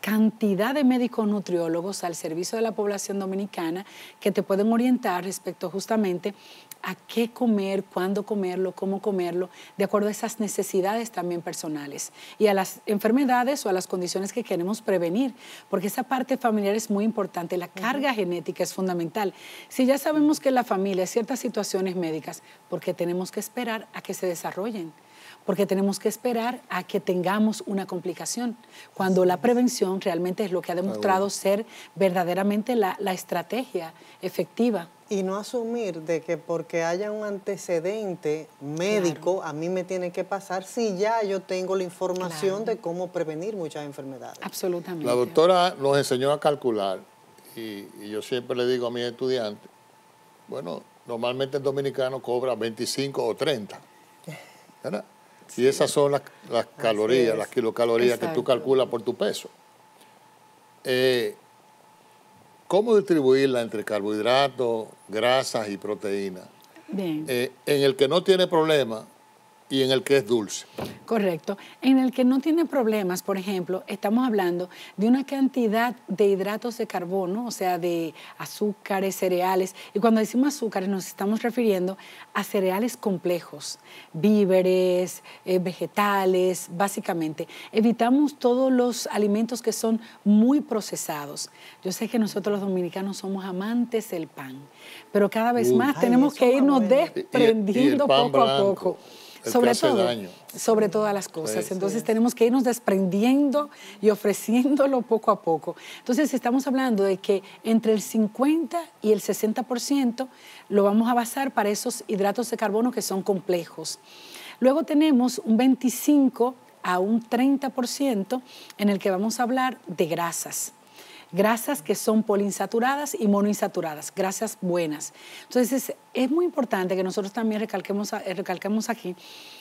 cantidad de médicos nutriólogos al servicio de la población dominicana que te pueden orientar respecto justamente a qué comer, cuándo comerlo, cómo comerlo, de acuerdo a esas necesidades también personales y a las enfermedades o a las condiciones que queremos prevenir, porque esa parte familiar es muy importante, la carga genética es fundamental. Si ya sabemos que en la familia ciertas situaciones médicas, porque tenemos que esperar a que se desarrollen? porque tenemos que esperar a que tengamos una complicación, cuando la prevención realmente es lo que ha demostrado ser verdaderamente la estrategia efectiva. Y no asumir de que porque haya un antecedente médico a mí me tiene que pasar si ya yo tengo la información de cómo prevenir muchas enfermedades. Absolutamente. La doctora nos enseñó a calcular y, yo siempre le digo a mis estudiantes, bueno, normalmente el dominicano cobra 25 o 30, ¿verdad? Y esas son las, calorías, las kilocalorías que tú calculas por tu peso. Eh, cómo distribuirla entre carbohidratos, grasas y proteínas. Eh, en el que no tiene problema, y en el que es dulce. Correcto. En el que no tiene problemas, por ejemplo, estamos hablando de una cantidad de hidratos de carbono, o sea, de azúcares, cereales. Y cuando decimos azúcares nos estamos refiriendo a cereales complejos, víveres, eh, vegetales, básicamente. Evitamos todos los alimentos que son muy procesados. Yo sé que nosotros los dominicanos somos amantes del pan, pero cada vez más tenemos que irnos desprendiendo poco a poco sobre todo, sobre todas las cosas. Entonces tenemos que irnos desprendiendo y ofreciéndolo poco a poco. Entonces estamos hablando de que entre el 50 y el 60% lo vamos a basar para esos hidratos de carbono que son complejos. Luego tenemos un 25 a un 30% en el que vamos a hablar de grasas grasas que son polinsaturadas y monoinsaturadas, grasas buenas. Entonces es, muy importante que nosotros también recalquemos, eh, recalquemos aquí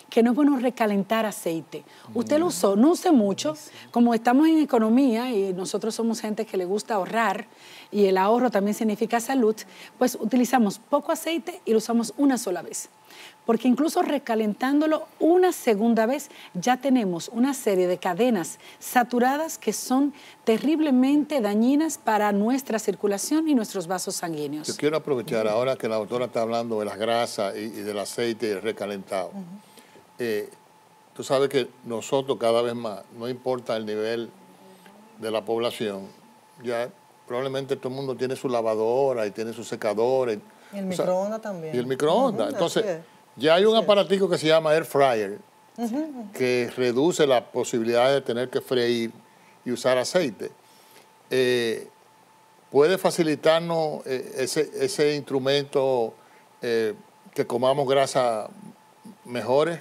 que no es bueno recalentar aceite. Usted lo usó, no use mucho. Como estamos en economía y nosotros somos gente que le gusta ahorrar y el ahorro también significa salud, pues utilizamos poco aceite y lo usamos una sola vez. Porque incluso recalentándolo una segunda vez ya tenemos una serie de cadenas saturadas que son terriblemente dañinas para nuestra circulación y nuestros vasos sanguíneos. Yo quiero aprovechar ahora que la doctora está hablando de las grasas y, del aceite recalentado. Eh, tú sabes que nosotros cada vez más, no importa el nivel de la población, ya probablemente todo el mundo tiene su lavadora y tiene su secadora. Y el microondas también. Y el microondas. Entonces, ya hay un aparatico que se llama air fryer, que reduce la posibilidad de tener que freír y usar aceite. Eh, puede facilitarnos eh, ese, instrumento eh, que comamos grasa mejores.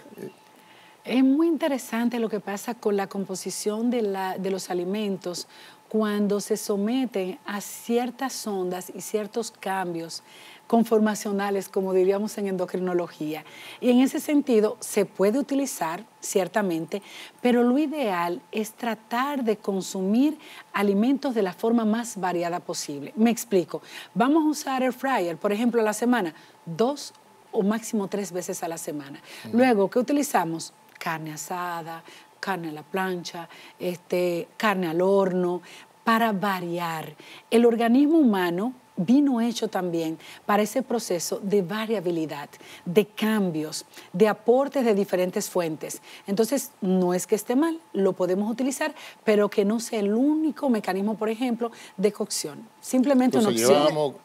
Es muy interesante lo que pasa con la composición de, los alimentos cuando se someten a ciertas ondas y ciertos cambios conformacionales, como diríamos en endocrinología. Y en ese sentido se puede utilizar, ciertamente, pero lo ideal es tratar de consumir alimentos de la forma más variada posible. Me explico, vamos a usar el fryer, por ejemplo, a la semana, dos o máximo tres veces a la semana. Luego, ¿qué utilizamos? carne asada, carne a la plancha, este, carne al horno, para variar. El organismo humano vino hecho también para ese proceso de variabilidad, de cambios, de aportes de diferentes fuentes. Entonces, no es que esté mal, lo podemos utilizar, pero que no sea el único mecanismo, por ejemplo, de cocción. Simplemente una opción. Llevamos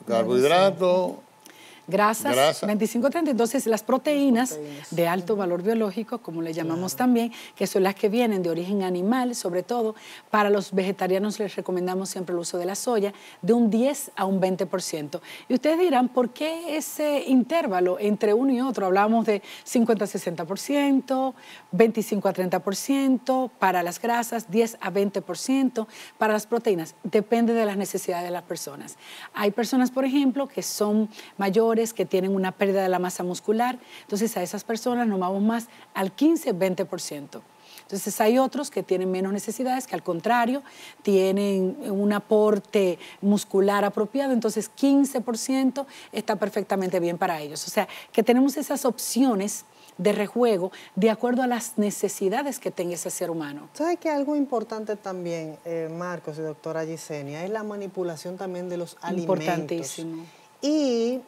grasas, 25 25-30. Entonces, las proteínas, de alto valor biológico, como le llamamos también, que son las que vienen de origen animal, sobre todo, para los vegetarianos les recomendamos siempre el uso de la soya, de un 10 a un 20%. Y ustedes dirán, ¿por qué ese intervalo entre uno y otro? Hablamos de 50 a 60%, 25 a 30%, para las grasas, 10 a 20%, para las proteínas, depende de las necesidades de las personas. Hay personas, por ejemplo, que son mayores, que tienen una pérdida de la masa muscular. Entonces a esas personas nos vamos más al 15-20%. Entonces hay otros que tienen menos necesidades, que al contrario, tienen un aporte muscular apropiado, entonces 15% está perfectamente bien para ellos. O sea, que tenemos esas opciones de rejuego de acuerdo a las necesidades que tenga ese ser humano. ¿Sabes que algo importante también, eh, Marcos y doctora Gisenia, es la manipulación también de los alimentos? Importantísimo. Y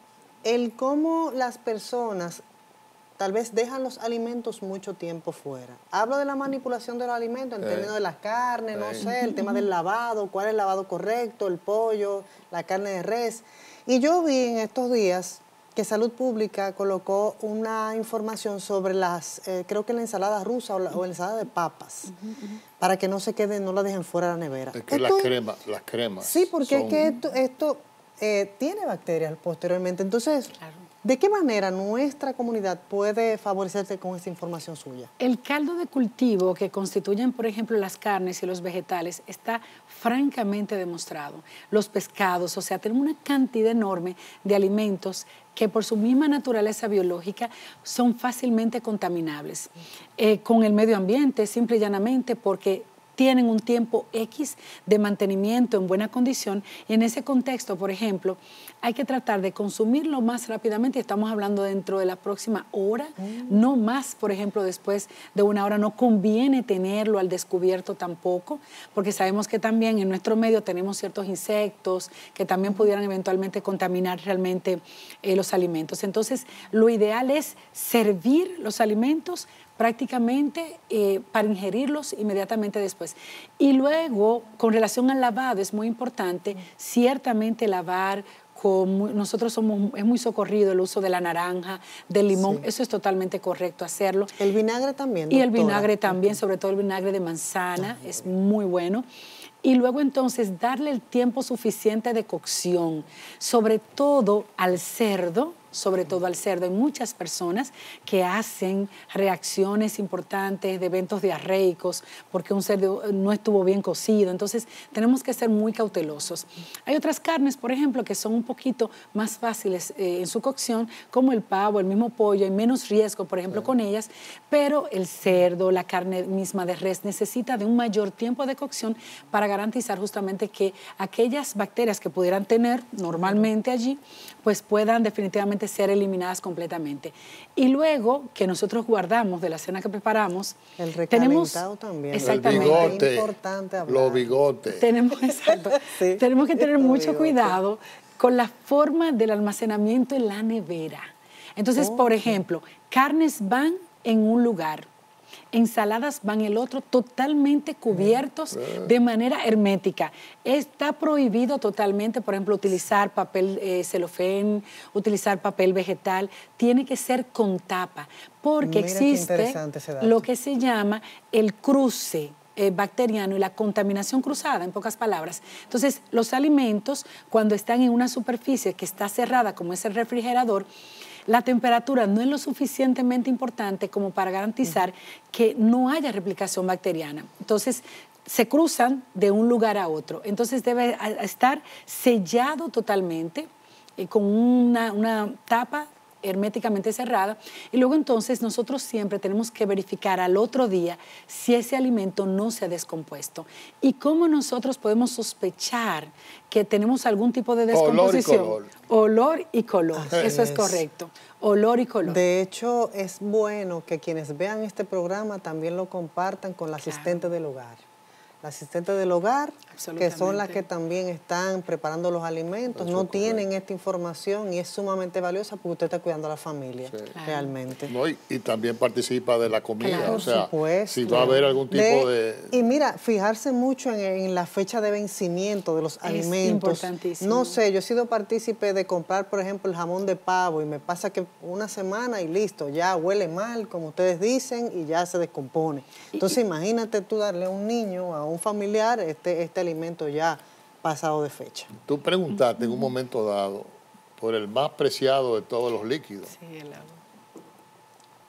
el cómo las personas tal vez dejan los alimentos mucho tiempo fuera. Hablo de la manipulación de los alimentos en eh. términos de las carnes, no sé, el tema del lavado, cuál es el lavado correcto, el pollo, la carne de res. Y yo vi en estos días que Salud Pública colocó una información sobre las, eh, creo que la ensalada rusa o la, ensalada de papas, para que no se queden, no la dejen fuera de la nevera. que las cremas, las cremas. Sí, porque es que esto, esto eh, tiene bacterias posteriormente. Entonces, ¿de qué manera nuestra comunidad puede favorecerse con esta información suya? El caldo de cultivo que constituyen, por ejemplo, las carnes y los vegetales está francamente demostrado. Los pescados, o sea, tenemos una cantidad enorme de alimentos que por su misma naturaleza biológica son fácilmente contaminables eh, con el medio ambiente, simple y llanamente porque tienen un tiempo X de mantenimiento en buena condición y en ese contexto, por ejemplo, hay que tratar de consumirlo más rápidamente, estamos hablando dentro de la próxima hora, mm. no más, por ejemplo, después de una hora, no conviene tenerlo al descubierto tampoco, porque sabemos que también en nuestro medio tenemos ciertos insectos que también mm. pudieran eventualmente contaminar realmente eh, los alimentos. Entonces, lo ideal es servir los alimentos prácticamente eh, para ingerirlos inmediatamente después. Y luego, con relación al lavado, es muy importante, ciertamente lavar con, nosotros somos, es muy socorrido el uso de la naranja, del limón, eso es totalmente correcto hacerlo. El vinagre también. Y el vinagre también, sobre todo el vinagre de manzana, es muy bueno. Y luego entonces darle el tiempo suficiente de cocción, sobre todo al cerdo, sobre todo al cerdo. Hay muchas personas que hacen reacciones importantes de eventos diarreicos porque un cerdo no estuvo bien cocido. Entonces tenemos que ser muy cautelosos. Hay otras carnes, por ejemplo, que son un poquito más fáciles eh, en su cocción, como el pavo, el mismo pollo, hay menos riesgo, por ejemplo, con ellas, pero el cerdo, la carne misma de res necesita de un mayor tiempo de cocción para garantizar justamente que aquellas bacterias que pudieran tener normalmente allí pues puedan definitivamente ser eliminadas completamente. Y luego que nosotros guardamos de la cena que preparamos, el tenemos también. Exactamente. El importante los bigotes. Tenemos, *laughs* tenemos que tener mucho cuidado con la forma del almacenamiento en la nevera. Entonces, por ejemplo, carnes van en un lugar, ensaladas van el otro totalmente cubiertos de manera hermética. Está prohibido totalmente, por ejemplo, utilizar papel celofán, eh, celofén, utilizar papel vegetal, tiene que ser con tapa, porque existe lo que se llama el cruce eh, bacteriano y la contaminación cruzada, en pocas palabras. Entonces, los alimentos, cuando están en una superficie que está cerrada, como es el refrigerador, la temperatura no es lo suficientemente importante como para garantizar que no haya replicación bacteriana. Entonces, se cruzan de un lugar a otro. Entonces debe estar sellado totalmente eh, con una, una tapa herméticamente cerrada y luego entonces nosotros siempre tenemos que verificar al otro día si ese alimento no se ha descompuesto y cómo nosotros podemos sospechar que tenemos algún tipo de descomposición. Olor y color. Eso es. correcto. Olor y color. De hecho, es bueno que quienes vean este programa también lo compartan con la asistente del hogar las asistentes del hogar, que son las que también están preparando los alimentos, no tienen esta información y es sumamente valiosa porque usted está cuidando a la familia, realmente. y, también participa de la comida, o sea, si va a haber algún tipo de, Y mira, fijarse mucho en, la fecha de vencimiento de los es alimentos. No sé, yo he sido partícipe de comprar, por ejemplo, el jamón de pavo y me pasa que una semana y listo, ya huele mal, como ustedes dicen, y ya se descompone. Entonces imagínate tú darle a un niño a un familiar este, este alimento ya pasado de fecha. Tú preguntaste en un momento dado por el más preciado de todos los líquidos. Sí, el agua.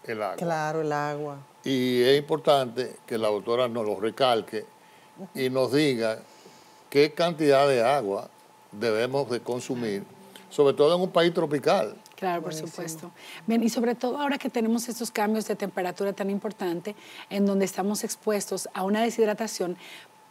El agua. Claro, el agua. Y es importante que la autora nos lo recalque y nos diga qué cantidad de agua debemos de consumir, sobre todo en un país tropical. Claro, por supuesto. Bien, y sobre todo ahora que tenemos estos cambios de temperatura tan importante, en donde estamos expuestos a una deshidratación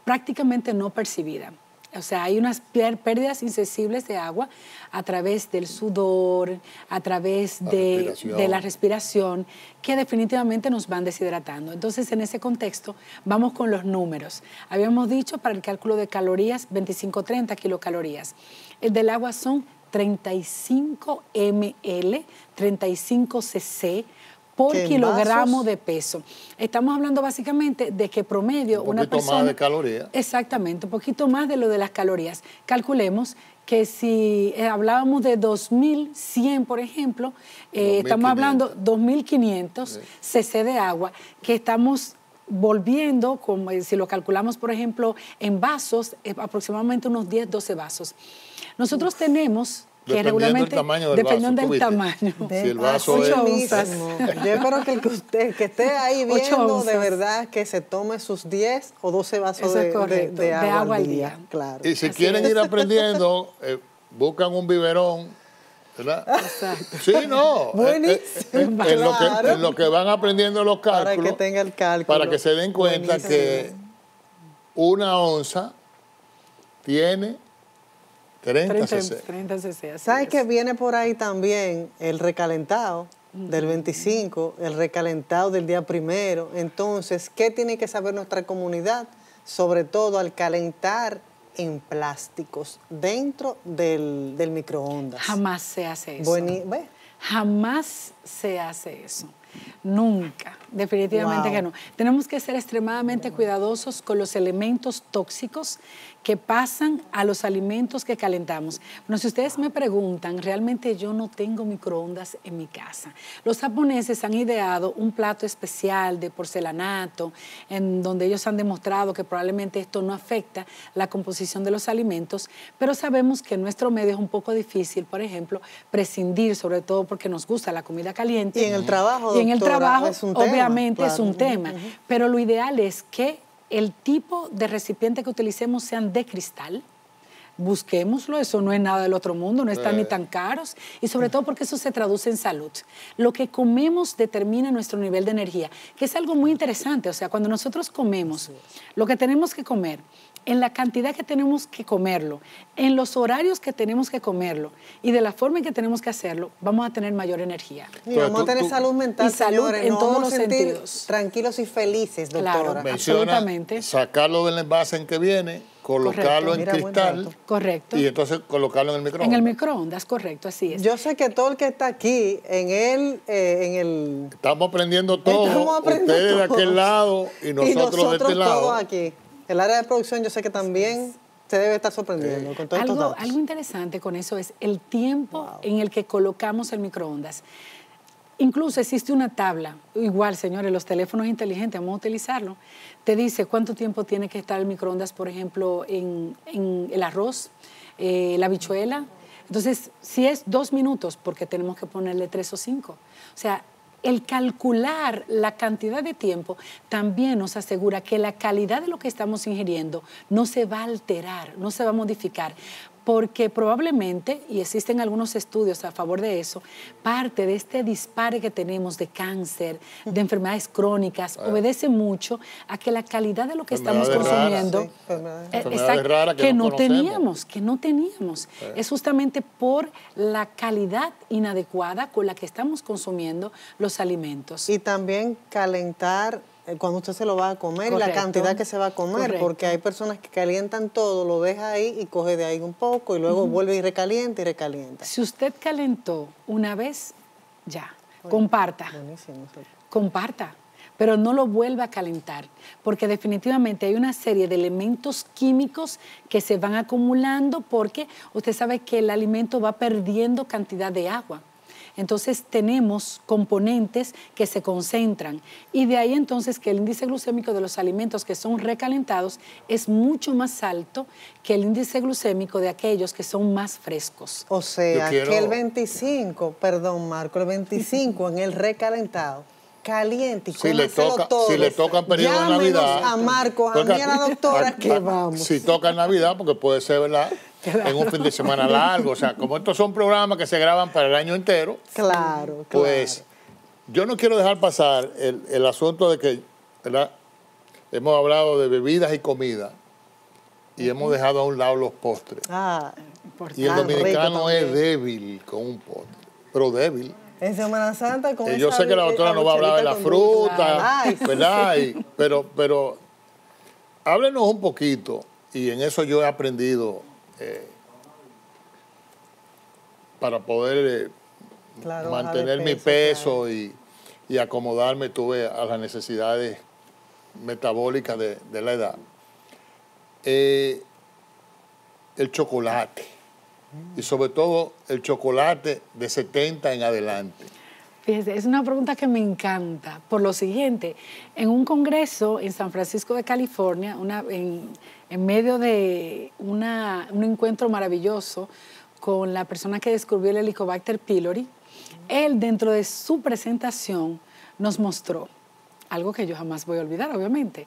prácticamente no percibida. O sea, hay unas pérdidas insensibles de agua a través del sudor, a través de, de la respiración, que definitivamente nos van deshidratando. Entonces, en ese contexto, vamos con los números. Habíamos dicho para el cálculo de calorías, 25-30 kilocalorías. El del agua son 35 ml, 35 cc por kilogramo de peso. Estamos hablando básicamente de que promedio una persona... poquito más de calorías. Exactamente, un poquito más de lo de las calorías. Calculemos que si eh, hablábamos de 2100, por ejemplo, eh, estamos hablando 2500 cc de agua, que estamos volviendo, como eh, si lo calculamos, por ejemplo, en vasos, eh, aproximadamente unos 10, 12 vasos. Nosotros tenemos que regularmente dependiendo del tamaño. si el vaso es... *laughs* Yo espero que el que usted esté ahí viendo de verdad que se tome sus 10 o 12 vasos de, de, agua al día. Claro. Y si quieren ir *laughs* aprendiendo, eh, buscan un biberón ¿verdad? Sí, no. *laughs* Eh, eh, Buenísimo. En, lo que, van aprendiendo los cálculos. Para que tenga Para que se den cuenta que una onza tiene 30, 30 ¿Sabes que viene por ahí también el recalentado? del 25, el recalentado del día primero. Entonces, ¿qué tiene que saber nuestra comunidad? Sobre todo al calentar en plásticos dentro del, microondas. Jamás se hace eso. Jamás se hace eso. Nunca, definitivamente que no. Tenemos que ser extremadamente cuidadosos con los elementos tóxicos que pasan a los alimentos que calentamos. Bueno, si ustedes me preguntan, realmente yo no tengo microondas en mi casa. Los japoneses han ideado un plato especial de porcelanato, en donde ellos han demostrado que probablemente esto no afecta la composición de los alimentos, pero sabemos que en nuestro medio es un poco difícil, por ejemplo, prescindir, sobre todo porque nos gusta la comida caliente. Y en el trabajo, y en el trabajo, obviamente es un tema, pero lo ideal es que el tipo de recipiente que utilicemos sean de cristal. Busquémoslo, eso no es nada del otro mundo, no están ni eh. tan caros y sobre todo porque eso se traduce en salud. Lo que comemos determina nuestro nivel de energía, que es algo muy interesante, o sea, cuando nosotros comemos, lo que tenemos que comer, en la cantidad que tenemos que comerlo, en los horarios que tenemos que comerlo y de la forma en que tenemos que hacerlo, vamos a tener mayor energía. Y vamos a tener salud mental, salud en todos los sentidos. Tranquilos y felices, doctora. absolutamente. Sacarlo del envase en que viene, colocarlo en cristal. Correcto. Y entonces colocarlo en el microondas. En el microondas, correcto, así es. Yo sé que todo el que está aquí, en el... Eh, en el... Estamos aprendiendo todo. Ustedes de aquel lado y nosotros, de este lado. aquí. El área de producción yo sé que también se debe estar sorprendiendo eh, con todos algo, Algo interesante con eso es el tiempo en el que colocamos el microondas. Incluso existe una tabla, igual señores, los teléfonos inteligentes, vamos a utilizarlo, te dice cuánto tiempo tiene que estar el microondas, por ejemplo, en, el arroz, eh, la bichuela. Entonces, si es dos minutos, porque tenemos que ponerle tres o cinco. O sea, el calcular la cantidad de tiempo también nos asegura que la calidad de lo que estamos ingiriendo no se va a alterar, no se va a modificar porque probablemente, y existen algunos estudios a favor de eso, parte de este disparo que tenemos de cáncer, de enfermedades crónicas, obedece mucho a que la calidad de lo que estamos consumiendo, eh, que, no, teníamos, que no teníamos, es justamente por la calidad inadecuada con la que estamos consumiendo los alimentos. Y también calentar eh, cuando usted se lo va a comer y la cantidad que se va a comer, porque hay personas que calientan todo, lo deja ahí y coge de ahí un poco y luego vuelve y recalienta y recalienta. Si usted calentó una vez, ya, comparta. Comparta, pero no lo vuelva a calentar, porque definitivamente hay una serie de elementos químicos que se van acumulando porque usted sabe que el alimento va perdiendo cantidad de agua. Entonces tenemos componentes que se concentran y de ahí entonces que el índice glucémico de los alimentos que son recalentados es mucho más alto que el índice glucémico de aquellos que son más frescos. O sea, que el 25, perdón Marco, el 25 en el recalentado caliente. si le, toca, si le tocan periodo de Navidad. a Marco, a mí a la doctora, que vamos. Si toca Navidad, porque puede ser, ¿verdad? En un fin de semana largo. O sea, como estos son programas que se graban para el año entero. Claro, Pues yo no quiero dejar pasar el, asunto de que, ¿verdad? Hemos hablado de bebidas y comida y hemos dejado a un lado los postres. Ah, y el dominicano es débil con un postre, pero débil. En Semana Santa con eh, Yo sé que la doctora no va a hablar de la fruta, pero, pero háblenos un poquito, y en eso yo he aprendido eh, para poder eh, mantener mi peso y, acomodarme tuve a las necesidades metabólicas de, la edad. el chocolate y sobre todo el chocolate de 70 en adelante? Fíjese, es una pregunta que me encanta por lo siguiente. En un congreso en San Francisco de California, en, medio de un encuentro maravilloso con la persona que descubrió el Helicobacter pylori, él dentro de su presentación nos mostró algo que yo jamás voy a olvidar, obviamente.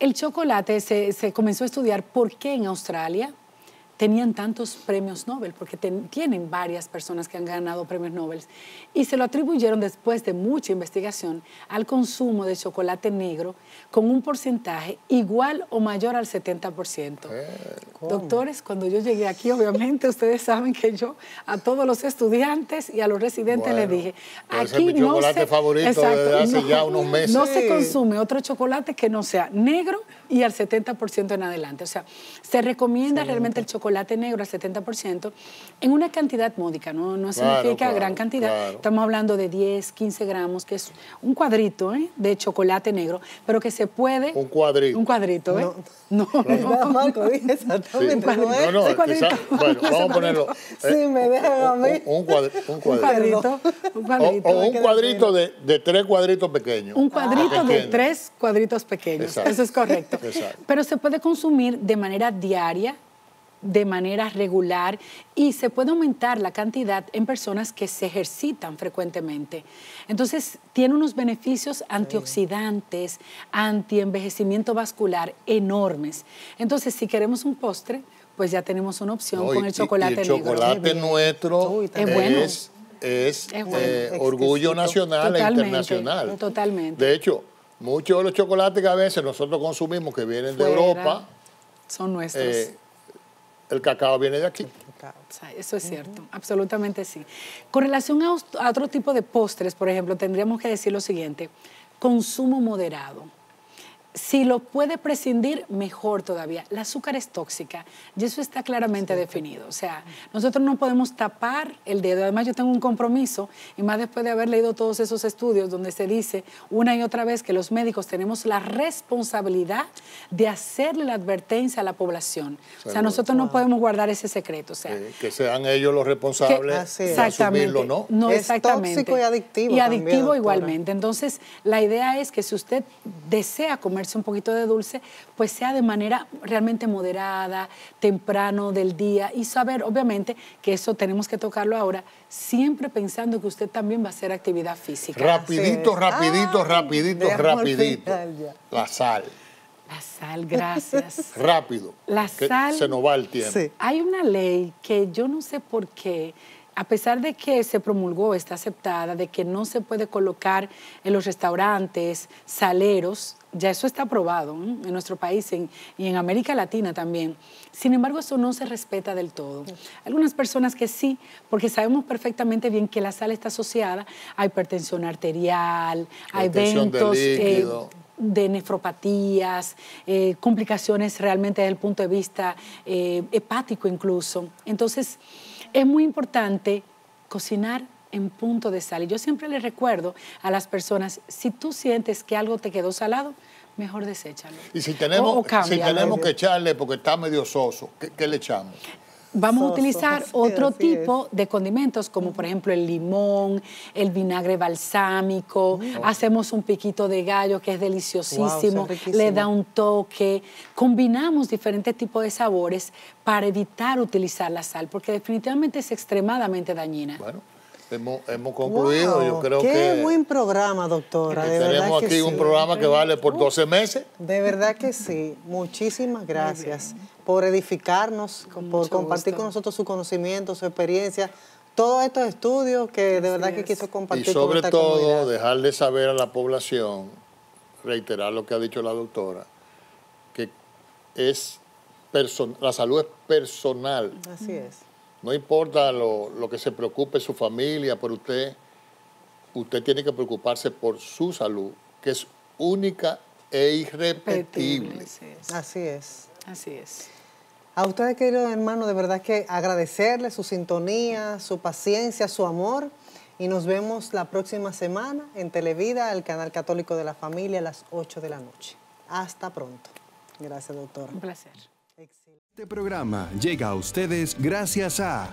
El chocolate se, se comenzó a estudiar por qué en Australia, tenían tantos premios Nobel, porque tienen varias personas que han ganado premios Nobel, y se lo atribuyeron después de mucha investigación al consumo de chocolate negro con un porcentaje igual o mayor al 70%. Eh, Doctores, cuando yo llegué aquí, obviamente ustedes saben que yo a todos los estudiantes y a los residentes les dije, aquí no se, favorito desde ya unos meses. No se consume otro chocolate que no sea negro y al 70% en adelante. O sea, se recomienda realmente el chocolate chocolate negro al 70%, en una cantidad módica, no, no significa gran cantidad. Estamos hablando de 10, 15 gramos, que es un cuadrito ¿eh? de chocolate negro, pero que se puede... Un cuadrito. Un cuadrito, ¿eh? No. No, *laughs* *laughs* no. bueno, *laughs* vamos a ponerlo. Eh, sí, me dejan a mí. Un, cuadrito. Un cuadrito. Un cuadrito. O, un cuadrito de, tres cuadritos pequeños. Un cuadrito ah, de tres cuadritos pequeños. Eso es correcto. Pero se puede consumir de manera diaria de manera regular y se puede aumentar la cantidad en personas que se ejercitan frecuentemente. Entonces, tiene unos beneficios antioxidantes, antienvejecimiento vascular enormes. Entonces, si queremos un postre, pues ya tenemos una opción con el chocolate el chocolate nuestro eh, es, orgullo nacional e internacional. Totalmente. De hecho, muchos de los chocolates que a veces nosotros consumimos que vienen de Europa son nuestros. Eh, el cacao viene de aquí. Eso es cierto, absolutamente sí. Con relación a, otro tipo de postres, por ejemplo, tendríamos que decir lo siguiente, consumo moderado. Si lo puede prescindir, mejor todavía. El azúcar es tóxica y eso está claramente definido. O sea, nosotros no podemos tapar el dedo. Además, yo tengo un compromiso y más después de haber leído todos esos estudios donde se dice una y otra vez que los médicos tenemos la responsabilidad de hacerle la advertencia a la población. O sea, nosotros no podemos guardar ese secreto. Eh, que sean ellos los responsables de ¿no? es tóxico y adictivo. Y adictivo igualmente. Entonces, la idea es que si usted desea comer un poquito de dulce, pues sea de manera realmente moderada, temprano del día y saber, obviamente, que eso tenemos que tocarlo ahora, siempre pensando que usted también va a hacer actividad física. Rapidito, rapidito, rapidito, rapidito. La sal. La sal, gracias. *laughs* Rápido. La sal. Se nos va el tiempo. Hay una ley que yo no sé por qué a pesar de que se promulgó, está aceptada, de que no se puede colocar en los restaurantes saleros, ya eso está aprobado ¿eh? en nuestro país y en América Latina también. Sin embargo, eso no se respeta del todo. Algunas personas que sí, porque sabemos perfectamente bien que la sal está asociada a hipertensión arterial, a eventos eh, de nefropatías, eh, complicaciones realmente desde el punto de vista hepático incluso. Entonces, es muy importante cocinar en punto de sal. Y yo siempre les recuerdo a las personas, si tú sientes que algo te quedó salado, mejor deséchalo. Y si tenemos, si tenemos que echarle, porque está medio soso, qué le echamos? Vamos a utilizar otro tipo de condimentos, como por ejemplo el limón, el vinagre balsámico, hacemos un piquito de gallo que es deliciosísimo, le da un toque. Combinamos diferentes tipos de sabores para evitar utilizar la sal, porque definitivamente es extremadamente dañina. Bueno. Hemos, concluido. Yo creo que. Qué buen programa, doctora. tenemos aquí un programa que vale por 12 meses. De verdad que sí. Muchísimas gracias por edificarnos, por compartir con nosotros su conocimiento, su experiencia, todos estos estudios que de verdad que quiso compartir. con Y sobre todo, dejar dejarle saber a la población, reiterar lo que ha dicho la doctora, que es la salud es personal. Así es. No importa lo, que se preocupe su familia por usted, usted tiene que preocuparse por su salud, que es única e irrepetible. Así es. Así es. A ustedes, queridos hermanos, de verdad que agradecerles su sintonía, su paciencia, su amor. Y nos vemos la próxima semana en Televida, el canal católico de la familia, a las 8 de la noche. Hasta pronto. Gracias, doctora. Un placer. Este programa llega a ustedes gracias a...